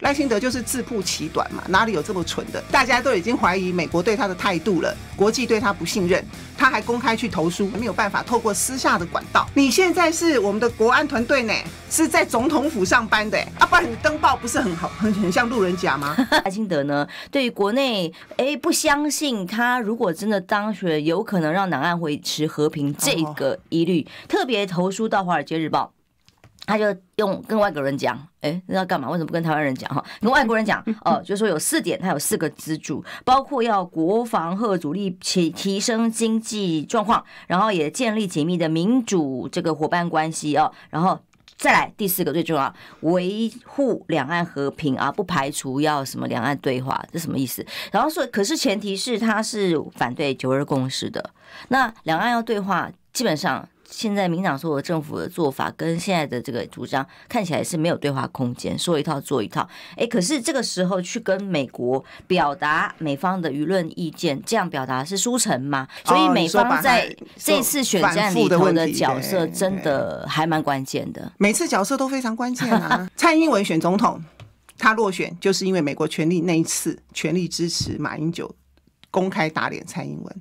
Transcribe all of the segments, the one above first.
赖辛德就是自曝其短嘛，哪里有这么蠢的？大家都已经怀疑美国对他的态度了，国际对他不信任，他还公开去投书，没有办法透过私下的管道。你现在是我们的国安团队呢，是在总统府上班的。啊，不然登报不是很好，很很像路人甲吗？赖辛德呢，对于国内哎不相信他，如果真的当选，有可能让南岸维持和平这个疑虑，特别投书到《华尔街日报》。他就用跟外国人讲，哎，要干嘛？为什么不跟台湾人讲？哈，跟外国人讲，哦，就说有四点，他有四个支柱，包括要国防和主力提提升经济状况，然后也建立紧密的民主这个伙伴关系，哦，然后再来第四个最重要，维护两岸和平啊，不排除要什么两岸对话，这什么意思？然后说，可是前提是他是反对九二共识的，那两岸要对话，基本上。现在民党说的政府的做法，跟现在的这个主张看起来是没有对话空间，说一套做一套。哎，可是这个时候去跟美国表达美方的舆论意见，这样表达是舒诚吗？所以美方在这次选战里头的角色，真的还蛮关键的。每次角色都非常关键啊。蔡英文选总统，他落选就是因为美国权力那一次全力支持马英九，公开打脸蔡英文。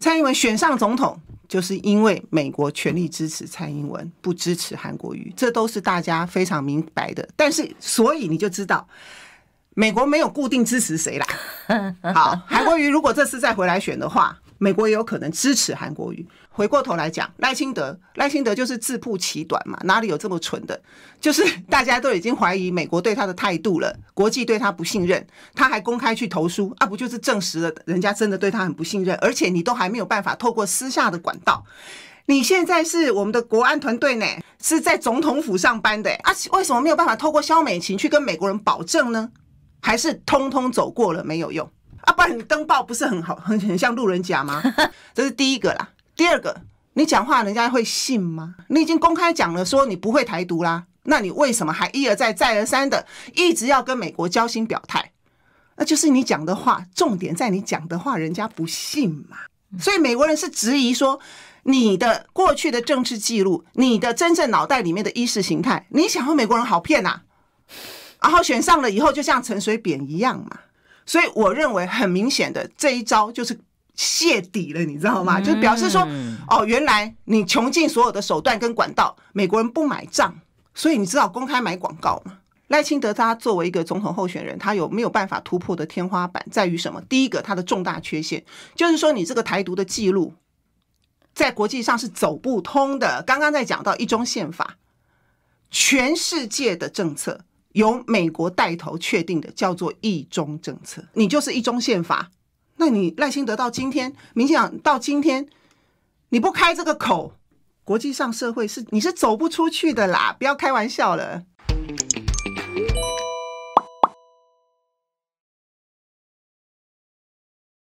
蔡英文选上总统。就是因为美国全力支持蔡英文，不支持韩国瑜，这都是大家非常明白的。但是，所以你就知道，美国没有固定支持谁啦。好，韩国瑜如果这次再回来选的话。美国也有可能支持韩国瑜。回过头来讲，赖清德，赖清德就是自曝其短嘛，哪里有这么蠢的？就是大家都已经怀疑美国对他的态度了，国际对他不信任，他还公开去投书那不就是证实了人家真的对他很不信任？而且你都还没有办法透过私下的管道，你现在是我们的国安团队呢，是在总统府上班的，啊，为什么没有办法透过肖美琴去跟美国人保证呢？还是通通走过了没有用？不然你登报不是很好，很很像路人甲吗？这是第一个啦。第二个，你讲话人家会信吗？你已经公开讲了说你不会台独啦，那你为什么还一而再、再而三的一直要跟美国交心表态？那就是你讲的话，重点在你讲的话，人家不信嘛。所以美国人是质疑说你的过去的政治记录，你的真正脑袋里面的意识形态，你想要美国人好骗呐？然后选上了以后，就像陈水扁一样嘛。所以我认为很明显的这一招就是泄底了，你知道吗？就表示说，哦，原来你穷尽所有的手段跟管道，美国人不买账，所以你只好公开买广告吗？赖清德他作为一个总统候选人，他有没有办法突破的天花板在于什么？第一个，他的重大缺陷就是说，你这个台独的记录在国际上是走不通的。刚刚在讲到一中宪法，全世界的政策。由美国带头确定的叫做“一中政策”，你就是一中宪法。那你赖清得到今天，民进党到今天，你不开这个口，国际上社会是你是走不出去的啦！不要开玩笑了。